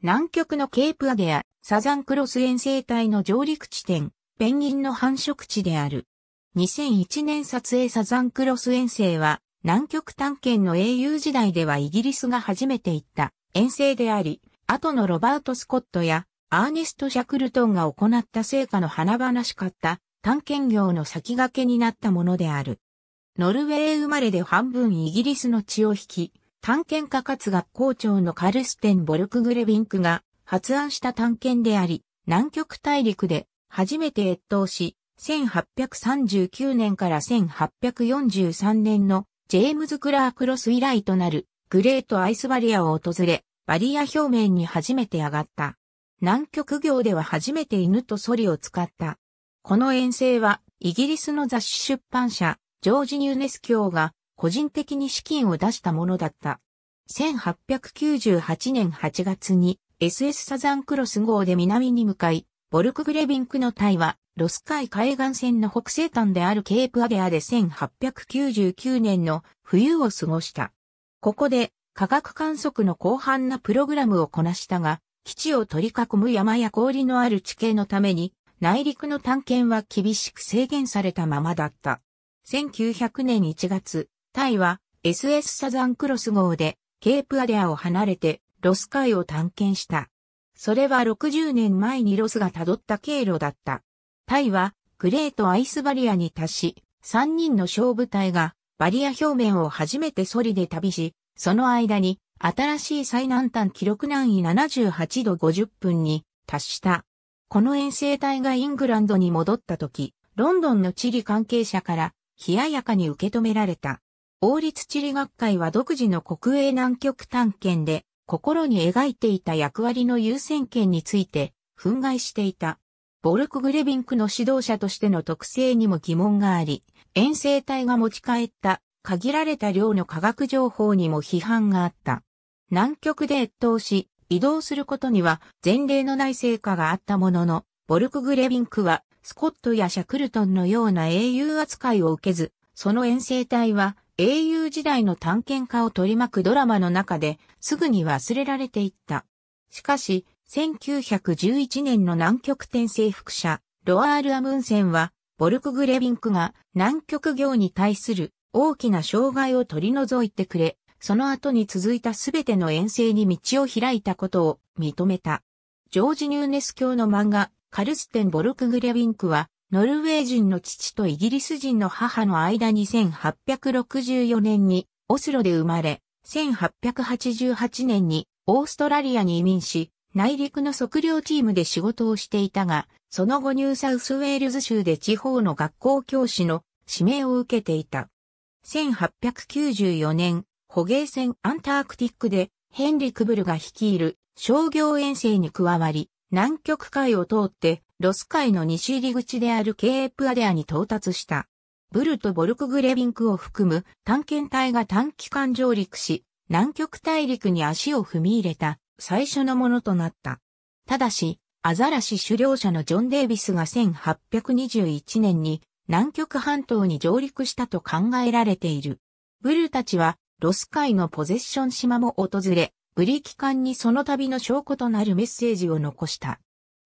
南極のケープアデア、サザンクロス遠征隊の上陸地点、ペンギンの繁殖地である。2001年撮影サザンクロス遠征は、南極探検の英雄時代ではイギリスが初めて行った遠征であり、後のロバート・スコットやアーネスト・シャクルトンが行った成果の華々しかった探検業の先駆けになったものである。ノルウェー生まれで半分イギリスの血を引き、探検家かつ学校長のカルステン・ボルクグレビンクが発案した探検であり、南極大陸で初めて越冬し、1839年から1843年のジェームズ・クラーク・ロス以来となるグレート・アイスバリアを訪れ、バリア表面に初めて上がった。南極業では初めて犬とソリを使った。この遠征はイギリスの雑誌出版社、ジョージ・ニューネス教が個人的に資金を出したものだった。1898年8月に SS サザンクロス号で南に向かい、ボルクグレビンクの隊は、ロス海海岸線の北西端であるケープアデアで1899年の冬を過ごした。ここで科学観測の広範なプログラムをこなしたが、基地を取り囲む山や氷のある地形のために、内陸の探検は厳しく制限されたままだった。1900年1月、タイは SS サザンクロス号でケープアデアを離れてロス海を探検した。それは60年前にロスが辿った経路だった。タイはグレートアイスバリアに達し、3人の小部隊がバリア表面を初めてソリで旅し、その間に新しい最南端記録難易78度50分に達した。この遠征隊がイングランドに戻った時、ロンドンの地理関係者から冷ややかに受け止められた。王立地理学会は独自の国営南極探検で心に描いていた役割の優先権について憤慨していた。ボルク・グレビンクの指導者としての特性にも疑問があり、遠征隊が持ち帰った限られた量の科学情報にも批判があった。南極で越冬し、移動することには前例のない成果があったものの、ボルク・グレビンクはスコットやシャクルトンのような英雄扱いを受けず、その遠征隊は英雄時代の探検家を取り巻くドラマの中ですぐに忘れられていった。しかし、1911年の南極転征服者、ロアール・アムンセンは、ボルクグレビンクが南極業に対する大きな障害を取り除いてくれ、その後に続いたすべての遠征に道を開いたことを認めた。ジョージ・ニューネス教の漫画、カルステン・ボルクグレビンクは、ノルウェー人の父とイギリス人の母の間に1864年にオスロで生まれ、1888年にオーストラリアに移民し、内陸の測量チームで仕事をしていたが、その後ニューサウスウェールズ州で地方の学校教師の指名を受けていた。1894年、捕鯨船アンタークティックでヘンリ・クブルが率いる商業遠征に加わり、南極海を通ってロス海の西入り口であるケープアデアに到達した。ブルとボルクグレビンクを含む探検隊が短期間上陸し、南極大陸に足を踏み入れた最初のものとなった。ただし、アザラシ狩猟者のジョン・デイビスが1821年に南極半島に上陸したと考えられている。ブルたちはロス海のポゼッション島も訪れ、ブリ機関にその旅の証拠となるメッセージを残した。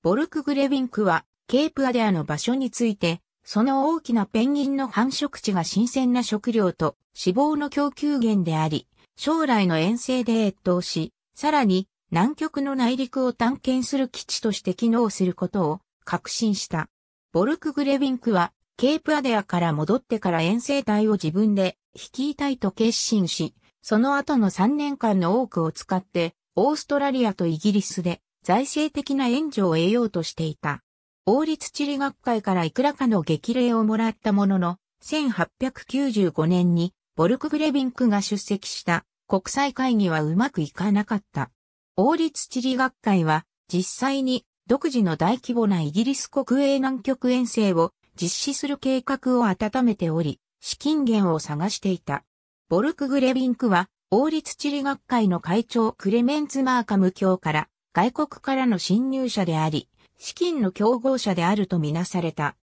ボルク・グレビィンクは、ケープアデアの場所について、その大きなペンギンの繁殖地が新鮮な食料と脂肪の供給源であり、将来の遠征で越冬し、さらに南極の内陸を探検する基地として機能することを確信した。ボルク・グレビィンクは、ケープアデアから戻ってから遠征隊を自分で率いたいと決心し、その後の3年間の多くを使って、オーストラリアとイギリスで財政的な援助を得ようとしていた。王立地理学会からいくらかの激励をもらったものの、1895年にボルクグレビンクが出席した国際会議はうまくいかなかった。王立地理学会は実際に独自の大規模なイギリス国営南極遠征を実施する計画を温めており、資金源を探していた。ボルクグレビンクは王立地理学会の会長クレメンツ・マーカム教から外国からの侵入者であり、資金の競合者であるとみなされた。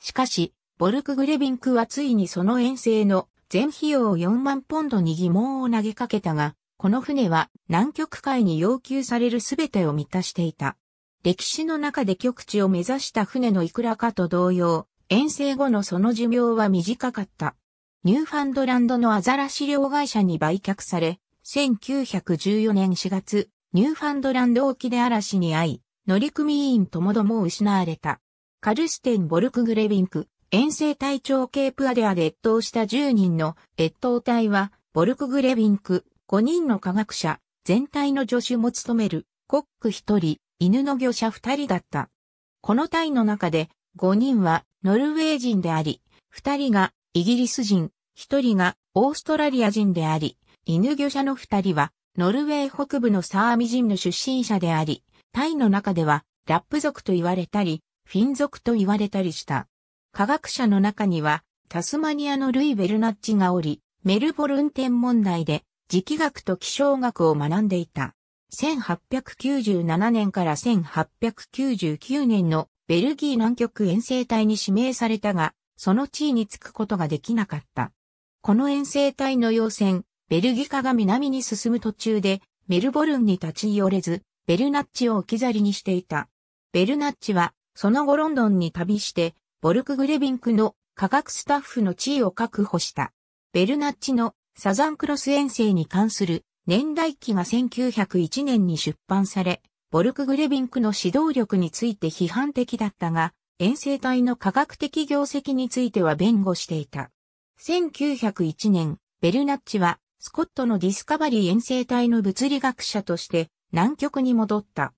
しかし、ボルク・グレビンクはついにその遠征の全費用を4万ポンドに疑問を投げかけたが、この船は南極海に要求されるすべてを満たしていた。歴史の中で極地を目指した船のいくらかと同様、遠征後のその寿命は短かった。ニューファンドランドのアザラシ漁会社に売却され、1914年4月、ニューファンドランド沖で嵐に遭い、乗組員ともども失われた。カルステン・ボルクグレビンク、遠征隊長ケープアデアで越冬した10人の越冬隊は、ボルクグレビンク、5人の科学者、全体の助手も務める、コック1人、犬の魚者2人だった。この隊の中で、5人はノルウェー人であり、2人がイギリス人、1人がオーストラリア人であり、犬魚者の2人はノルウェー北部のサーミ人の出身者であり、タイの中ではラップ族と言われたり、フィン族と言われたりした。科学者の中には、タスマニアのルイ・ベルナッチがおり、メルボルン天文台で磁気学と気象学を学んでいた。1897年から1899年のベルギー南極遠征隊に指名されたが、その地位に着くことができなかった。この遠征隊の要船、ベルギカが南に進む途中で、メルボルンに立ち寄れず、ベルナッチを置き去りにしていた。ベルナッチは、その後ロンドンに旅して、ボルク・グレビンクの科学スタッフの地位を確保した。ベルナッチのサザンクロス遠征に関する年代記が1901年に出版され、ボルク・グレビンクの指導力について批判的だったが、遠征隊の科学的業績については弁護していた。1901年、ベルナッチはスコットのディスカバリー遠征隊の物理学者として南極に戻った。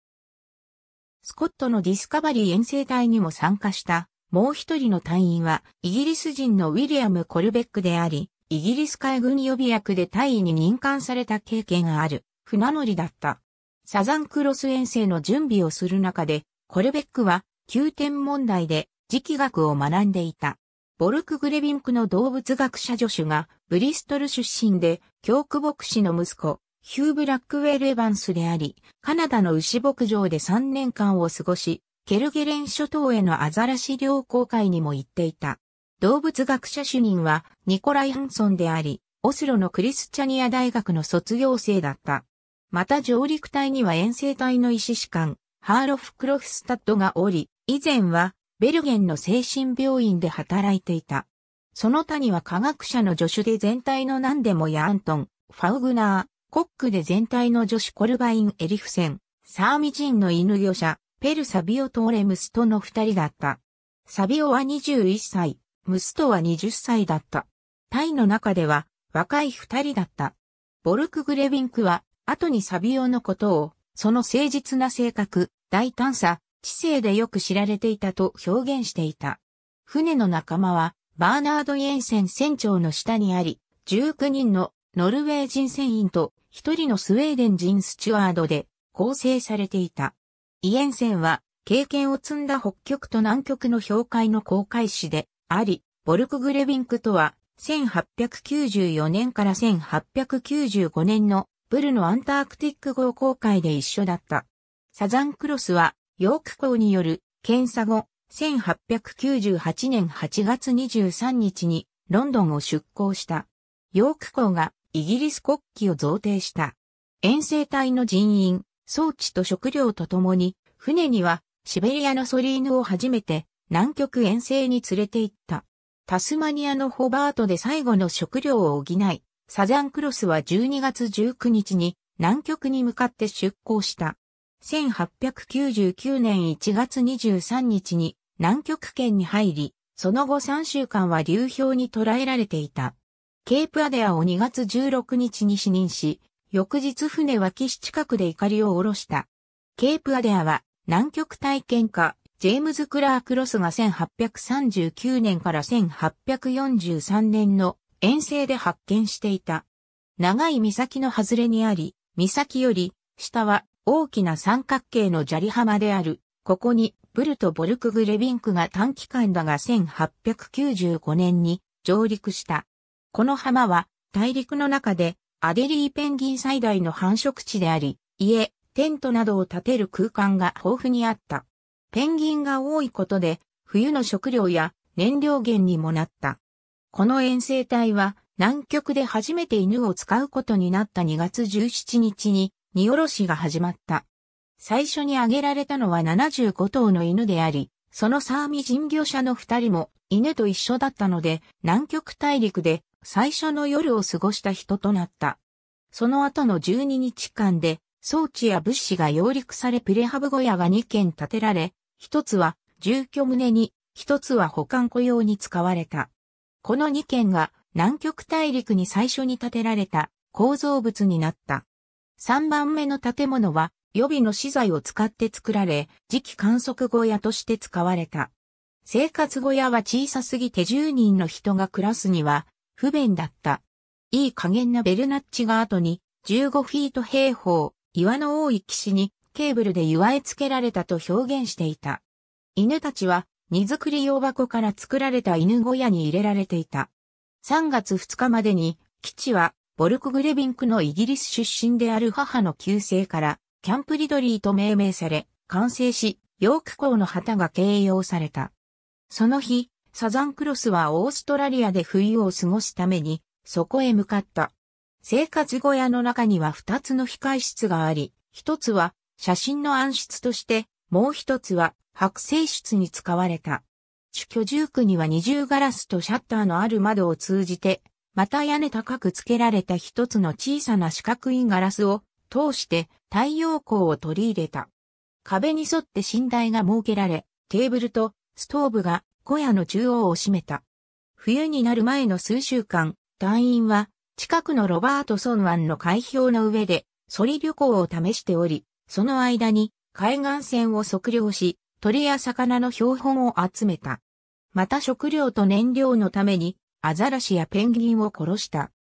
スコットのディスカバリー遠征隊にも参加したもう一人の隊員はイギリス人のウィリアム・コルベックであり、イギリス海軍予備役で隊員に任官された経験がある船乗りだった。サザンクロス遠征の準備をする中で、コルベックは急天問題で磁気学を学んでいた。ボルク・グレビンクの動物学者助手が、ブリストル出身で、教区牧師の息子、ヒュー・ブラックウェル・エヴァンスであり、カナダの牛牧場で3年間を過ごし、ケルゲレン諸島へのアザラシ良好会にも行っていた。動物学者主任はニコライ・ハンソンであり、オスロのクリスチャニア大学の卒業生だった。また上陸隊には遠征隊の医師士官、ハーロフ・クロフスタッドがおり、以前はベルゲンの精神病院で働いていた。その他には科学者の助手で全体の何でもやアントン、ファウグナー、コックで全体の助手コルバイン・エリフセン、サーミ人の犬業者、ペル・サビオ・トーレ・ムストの二人だった。サビオは21歳、ムストは20歳だった。タイの中では若い二人だった。ボルク・グレビンクは後にサビオのことを、その誠実な性格、大胆さ、知性でよく知られていたと表現していた。船の仲間は、バーナード・イエンセン船長の下にあり、19人のノルウェー人船員と1人のスウェーデン人スチュワードで構成されていた。イエンセンは、経験を積んだ北極と南極の氷海の航海士であり、ボルクグレビンクとは、1894年から1895年のブルのアンタークティック号航海で一緒だった。サザンクロスはヨーク校による検査後、1898年8月23日にロンドンを出港した。ヨーク校がイギリス国旗を贈呈した。遠征隊の人員、装置と食料とともに、船にはシベリアのソリーヌを初めて南極遠征に連れて行った。タスマニアのホバートで最後の食料を補い、サザンクロスは12月19日に南極に向かって出港した。1899年1月23日に南極圏に入り、その後3週間は流氷に捕らえられていた。ケープアデアを2月16日に死任し、翌日船は岸近くで怒りを下ろした。ケープアデアは南極体験家、ジェームズ・クラーク・ロスが1839年から1843年の遠征で発見していた。長い岬の外れにあり、岬より下は大きな三角形の砂利浜である。ここに、ブルト・ボルクグレビンクが短期間だが1895年に上陸した。この浜は、大陸の中で、アデリーペンギン最大の繁殖地であり、家、テントなどを建てる空間が豊富にあった。ペンギンが多いことで、冬の食料や燃料源にもなった。この遠征隊は、南極で初めて犬を使うことになった2月17日に、荷下ろしが始まった。最初に挙げられたのは75頭の犬であり、そのサーミ人業者の二人も犬と一緒だったので、南極大陸で最初の夜を過ごした人となった。その後の12日間で、装置や物資が揚陸されプレハブ小屋が2軒建てられ、一つは住居棟に、一つは保管雇用に使われた。この2軒が南極大陸に最初に建てられた構造物になった。3番目の建物は予備の資材を使って作られ、次期観測小屋として使われた。生活小屋は小さすぎて10人の人が暮らすには不便だった。いい加減なベルナッチが後に15フィート平方、岩の多い岸にケーブルで祝い付けられたと表現していた。犬たちは荷造り用箱から作られた犬小屋に入れられていた。3月2日までに基地はボルクグレビンクのイギリス出身である母の旧姓から、キャンプリドリーと命名され、完成し、ヨークの旗が掲揚された。その日、サザンクロスはオーストラリアで冬を過ごすために、そこへ向かった。生活小屋の中には二つの控室があり、一つは写真の暗室として、もう一つは剥製室に使われた。主居住区には二重ガラスとシャッターのある窓を通じて、また屋根高くつけられた一つの小さな四角いガラスを通して太陽光を取り入れた。壁に沿って寝台が設けられ、テーブルとストーブが小屋の中央を占めた。冬になる前の数週間、団員は近くのロバートソン湾の海氷の上でソリ旅行を試しており、その間に海岸線を測量し、鳥や魚の標本を集めた。また食料と燃料のためにアザラシやペンギンを殺した。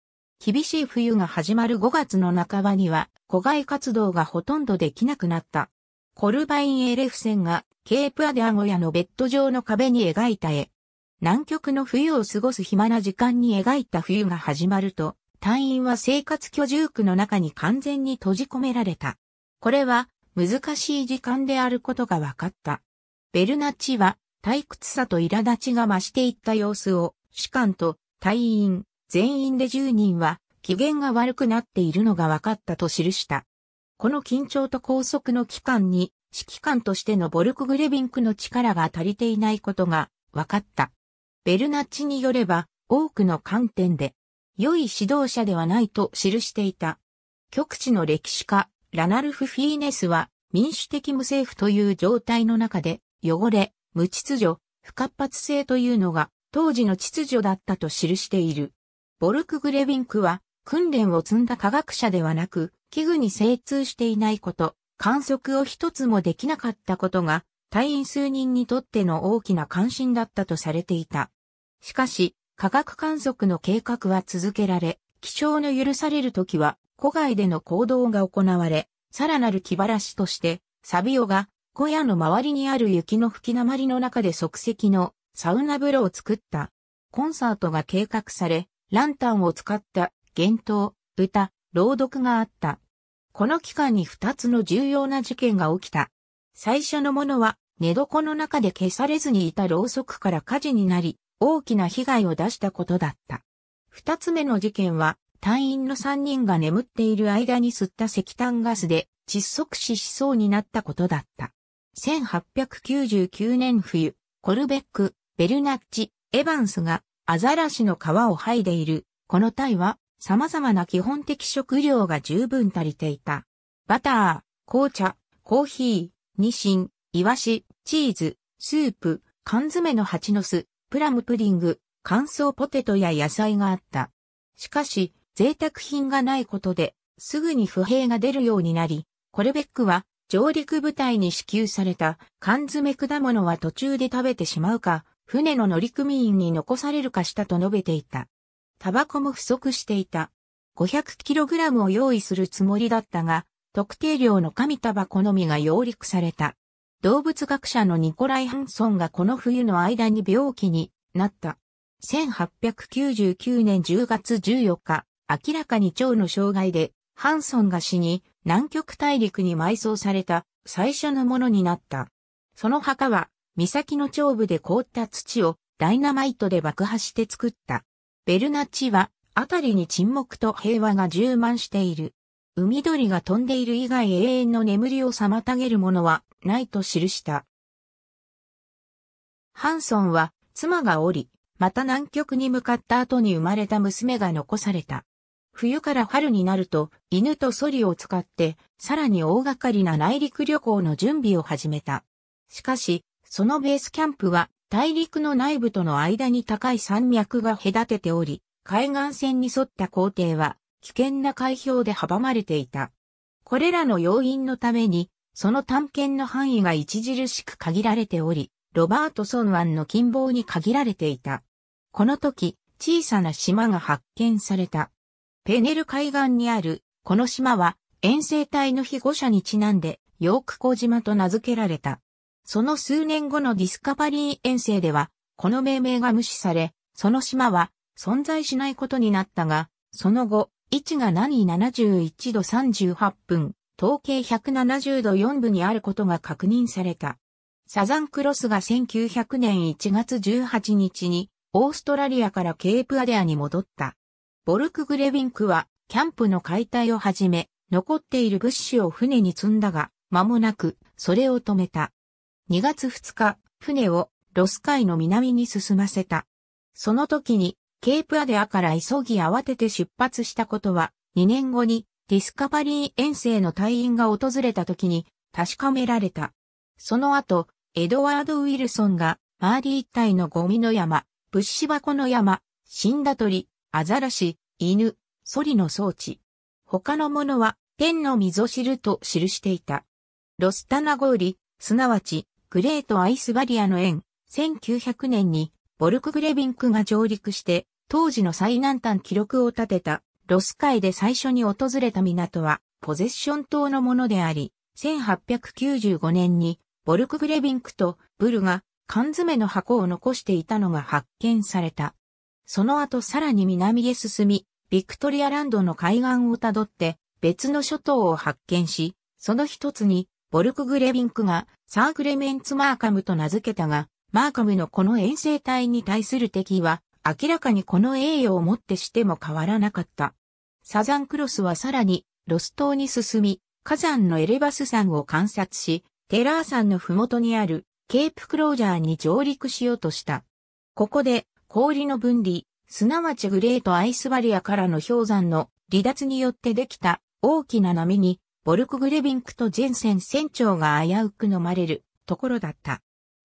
厳しい冬が始まる5月の半ばには、戸外活動がほとんどできなくなった。コルバイン・エレフセンが、ケープアデアゴヤのベッド上の壁に描いた絵。南極の冬を過ごす暇な時間に描いた冬が始まると、隊員は生活居住区の中に完全に閉じ込められた。これは、難しい時間であることが分かった。ベルナッチは、退屈さと苛立ちが増していった様子を、士官と隊員、全員で10人は、機嫌が悪くなっているのが分かったと記した。この緊張と拘束の期間に、指揮官としてのボルクグレビンクの力が足りていないことが分かった。ベルナッチによれば、多くの観点で、良い指導者ではないと記していた。極地の歴史家、ラナルフ・フィーネスは、民主的無政府という状態の中で、汚れ、無秩序、不活発性というのが当時の秩序だったと記している。ボルク・グレヴィンクは、訓練を積んだ科学者ではなく、器具に精通していないこと、観測を一つもできなかったことが、隊員数人にとっての大きな関心だったとされていた。しかし、科学観測の計画は続けられ、気象の許される時は、古外での行動が行われ、さらなる気晴らしとして、サビオが、小屋の周りにある雪の吹き鉛の中で即席のサウナ風呂を作った。コンサートが計画され、ランタンを使った幻灯、歌、朗読があった。この期間に二つの重要な事件が起きた。最初のものは、寝床の中で消されずにいたろうそくから火事になり、大きな被害を出したことだった。二つ目の事件は、隊員の三人が眠っている間に吸った石炭ガスで窒息死しそうになったことだった。1899年冬、コルベック、ベルナッチ、エヴァンスがアザラシの皮を剥いでいる。このタイは様々な基本的食料が十分足りていた。バター、紅茶、コーヒー、ニシン、イワシ、チーズ、スープ、缶詰の蜂の巣、プラムプディング、乾燥ポテトや野菜があった。しかし、贅沢品がないことで、すぐに不平が出るようになり、コルベックは上陸部隊に支給された缶詰果物は途中で食べてしまうか、船の乗組員に残されるかしたと述べていた。タバコも不足していた。500kg を用意するつもりだったが、特定量の紙タバコのみが揚陸された。動物学者のニコライ・ハンソンがこの冬の間に病気になった。1899年10月14日、明らかに腸の障害で、ハンソンが死に、南極大陸に埋葬された最初のものになった。その墓は、岬の頂部で凍った土をダイナマイトで爆破して作った。ベルナッチは、あたりに沈黙と平和が充満している。海鳥が飛んでいる以外永遠の眠りを妨げるものはないと記した。ハンソンは妻がおり、また南極に向かった後に生まれた娘が残された。冬から春になると犬とソリを使ってさらに大掛かりな内陸旅行の準備を始めた。しかしそのベースキャンプは大陸の内部との間に高い山脈が隔てており、海岸線に沿った工程は危険な海氷で阻まれていた。これらの要因のために、その探検の範囲が著しく限られており、ロバートソン湾の近傍に限られていた。この時、小さな島が発見された。ペネル海岸にある、この島は、遠征隊の被護者にちなんで、ヨーク小島と名付けられた。その数年後のディスカバリー遠征では、この命名が無視され、その島は存在しないことになったが、その後、位置が何71度38分、統計170度4分にあることが確認された。サザンクロスが1900年1月18日に、オーストラリアからケープアデアに戻った。ボルク・グレビンクは、キャンプの解体をはじめ、残っている物資を船に積んだが、間もなく、それを止めた。2月2日、船をロス海の南に進ませた。その時に、ケープアデアから急ぎ慌てて出発したことは、2年後にディスカバリー遠征の隊員が訪れた時に確かめられた。その後、エドワード・ウィルソンが、マーリー一帯のゴミの山、物資箱の山、死んだ鳥、アザラシ、犬、ソリの装置。他のものは、天の溝知ると記していた。ロスタナゴーリ、すなわち、グレートアイスバリアの縁、1900年にボルクグレビンクが上陸して、当時の最南端記録を立てた、ロス海で最初に訪れた港は、ポゼッション島のものであり、1895年に、ボルクグレビンクとブルが缶詰の箱を残していたのが発見された。その後さらに南へ進み、ビクトリアランドの海岸をたどって別の諸島を発見し、その一つにボルクグレビンクがサークレメンツ・マーカムと名付けたが、マーカムのこの遠征隊に対する敵は、明らかにこの栄誉をもってしても変わらなかった。サザンクロスはさらに、ロス島に進み、火山のエレバス山を観察し、テラー山のふもとにある、ケープクロージャーに上陸しようとした。ここで、氷の分離、すなわちグレートアイスバリアからの氷山の離脱によってできた大きな波にボルク・グレビンクとジェンセン船長が危うく飲まれるところだった。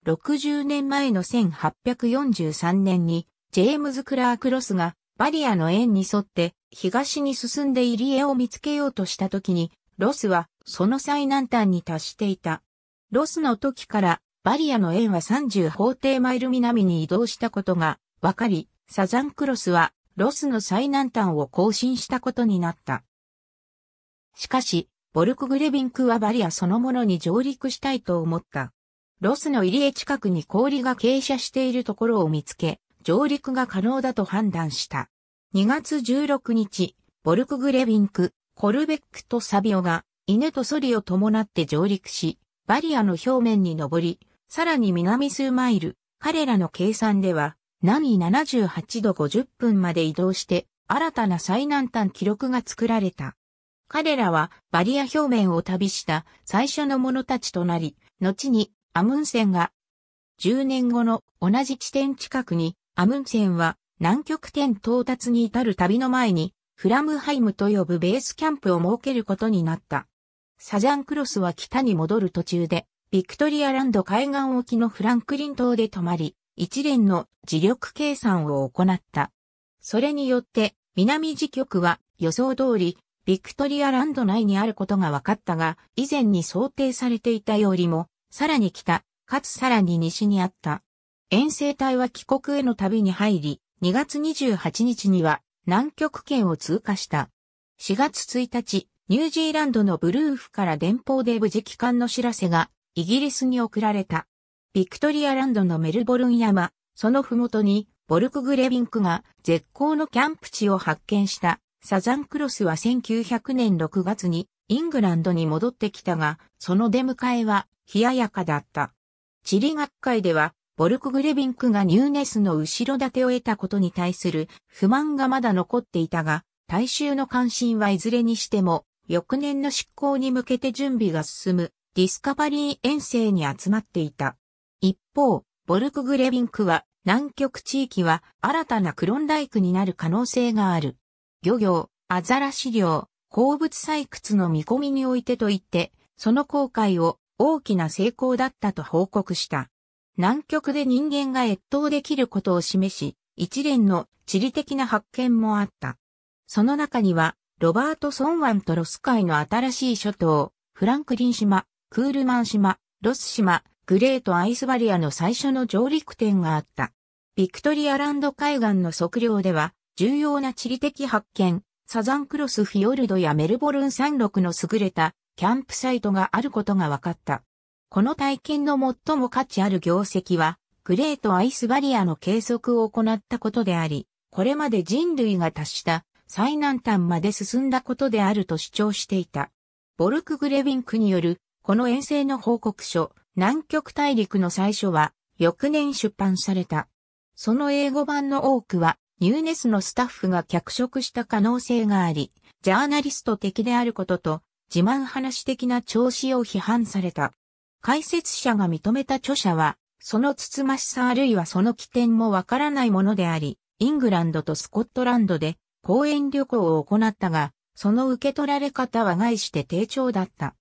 60年前の1843年に、ジェームズ・クラーク・ロスがバリアの縁に沿って東に進んで入り江を見つけようとした時に、ロスはその最南端に達していた。ロスの時からバリアの縁は30法廷マイル南に移動したことが分かり、サザンクロスはロスの最南端を更新したことになった。しかし、ボルクグレビンクはバリアそのものに上陸したいと思った。ロスの入り江近くに氷が傾斜しているところを見つけ、上陸が可能だと判断した。2月16日、ボルクグレビンク、コルベックとサビオが、犬とソリを伴って上陸し、バリアの表面に登り、さらに南数マイル、彼らの計算では、南78度50分まで移動して、新たな最南端記録が作られた。彼らはバリア表面を旅した最初の者たちとなり、後にアムンセンが10年後の同じ地点近くにアムンセンは南極点到達に至る旅の前にフラムハイムと呼ぶベースキャンプを設けることになった。サザンクロスは北に戻る途中でビクトリアランド海岸沖のフランクリン島で泊まり、一連の磁力計算を行った。それによって南磁極は予想通りビクトリアランド内にあることが分かったが、以前に想定されていたよりも、さらに北、かつさらに西にあった。遠征隊は帰国への旅に入り、2月28日には南極圏を通過した。4月1日、ニュージーランドのブルーフから電報で無事帰還の知らせがイギリスに送られた。ビクトリアランドのメルボルン山、そのふもとにボルクグレビンクが絶好のキャンプ地を発見した。サザンクロスは1900年6月にイングランドに戻ってきたが、その出迎えは冷ややかだった。地理学会では、ボルクグレビンクがニューネスの後ろ盾を得たことに対する不満がまだ残っていたが、大衆の関心はいずれにしても、翌年の執行に向けて準備が進むディスカバリー遠征に集まっていた。一方、ボルクグレビンクは南極地域は新たなクロンダイクになる可能性がある。漁業、アザラシ漁、鉱物採掘の見込みにおいてと言って、その航海を大きな成功だったと報告した。南極で人間が越冬できることを示し、一連の地理的な発見もあった。その中には、ロバートソンワンとロス海の新しい諸島、フランクリン島、クールマン島、ロス島、グレートアイスバリアの最初の上陸点があった。ビクトリアランド海岸の測量では、重要な地理的発見、サザンクロスフィヨルドやメルボルン山麓の優れたキャンプサイトがあることが分かった。この体験の最も価値ある業績は、グレートアイスバリアの計測を行ったことであり、これまで人類が達した最南端まで進んだことであると主張していた。ボルク・グレィンクによる、この遠征の報告書、南極大陸の最初は、翌年出版された。その英語版の多くは、ニューネスのスタッフが脚色した可能性があり、ジャーナリスト的であることと、自慢話的な調子を批判された。解説者が認めた著者は、そのつつましさあるいはその起点もわからないものであり、イングランドとスコットランドで公演旅行を行ったが、その受け取られ方は概して低調だった。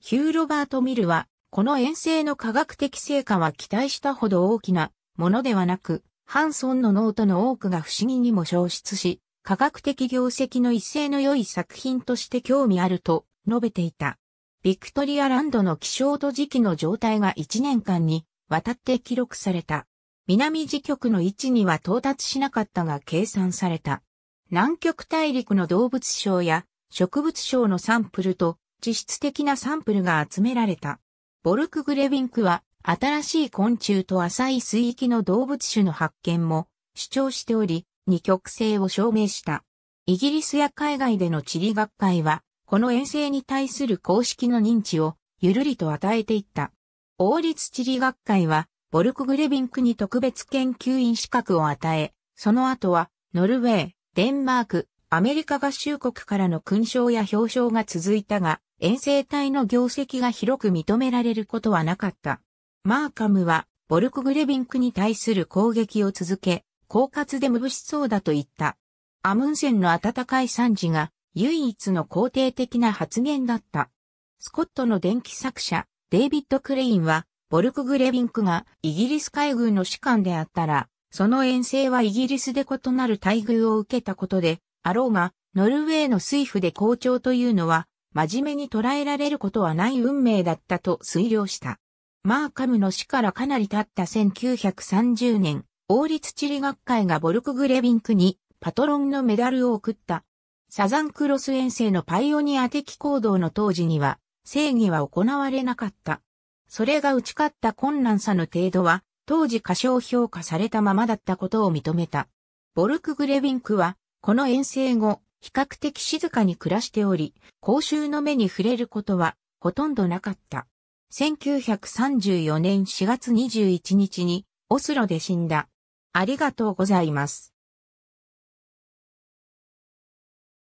ヒュー・ロバート・ミルは、この遠征の科学的成果は期待したほど大きなものではなく、ハンソンのノートの多くが不思議にも消失し、科学的業績の一斉の良い作品として興味あると述べていた。ビクトリアランドの気象と時期の状態が1年間にわたって記録された。南時極の位置には到達しなかったが計算された。南極大陸の動物賞や植物賞のサンプルと実質的なサンプルが集められた。ボルク・グレビィンクは新しい昆虫と浅い水域の動物種の発見も主張しており、二極性を証明した。イギリスや海外での地理学会は、この遠征に対する公式の認知をゆるりと与えていった。王立地理学会は、ボルクグレビンクに特別研究員資格を与え、その後は、ノルウェー、デンマーク、アメリカ合衆国からの勲章や表彰が続いたが、遠征隊の業績が広く認められることはなかった。マーカムは、ボルクグレビンクに対する攻撃を続け、狡猾で無しそうだと言った。アムンセンの温かい惨事が、唯一の肯定的な発言だった。スコットの電気作者、デイビッド・クレインは、ボルクグレビンクがイギリス海軍の士官であったら、その遠征はイギリスで異なる待遇を受けたことで、あろうが、ノルウェーの水夫で校長というのは、真面目に捉えられることはない運命だったと推量した。マーカムの死からかなり経った1930年、王立地理学会がボルクグレビンクにパトロンのメダルを送った。サザンクロス遠征のパイオニア的行動の当時には、正義は行われなかった。それが打ち勝った困難さの程度は、当時過小評価されたままだったことを認めた。ボルクグレビンクは、この遠征後、比較的静かに暮らしており、公衆の目に触れることは、ほとんどなかった。1934年4月21日にオスロで死んだ。ありがとうございます。